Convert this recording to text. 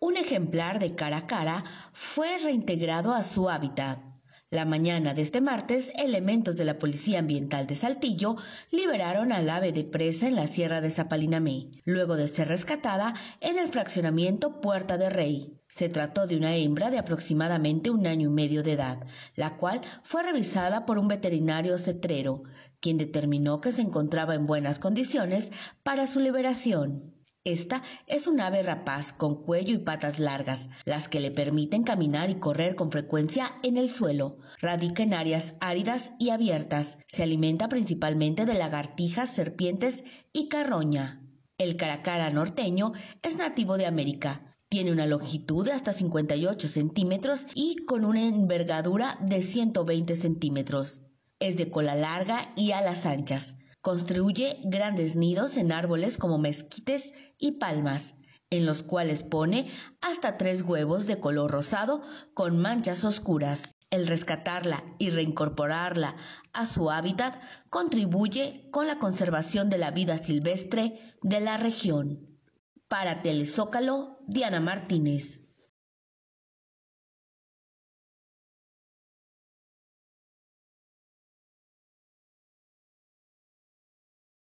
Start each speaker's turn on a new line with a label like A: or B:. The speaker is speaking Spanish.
A: Un ejemplar de cara a cara fue reintegrado a su hábitat. La mañana de este martes, elementos de la Policía Ambiental de Saltillo liberaron al ave de presa en la Sierra de Zapalinamé, luego de ser rescatada en el fraccionamiento Puerta de Rey. Se trató de una hembra de aproximadamente un año y medio de edad, la cual fue revisada por un veterinario cetrero, quien determinó que se encontraba en buenas condiciones para su liberación. Esta es un ave rapaz con cuello y patas largas, las que le permiten caminar y correr con frecuencia en el suelo. Radica en áreas áridas y abiertas. Se alimenta principalmente de lagartijas, serpientes y carroña. El caracara norteño es nativo de América. Tiene una longitud de hasta 58 centímetros y con una envergadura de 120 centímetros. Es de cola larga y alas anchas. Construye grandes nidos en árboles como mezquites y palmas, en los cuales pone hasta tres huevos de color rosado con manchas oscuras. El rescatarla y reincorporarla a su hábitat contribuye con la conservación de la vida silvestre de la región. Para Telezócalo, Diana Martínez.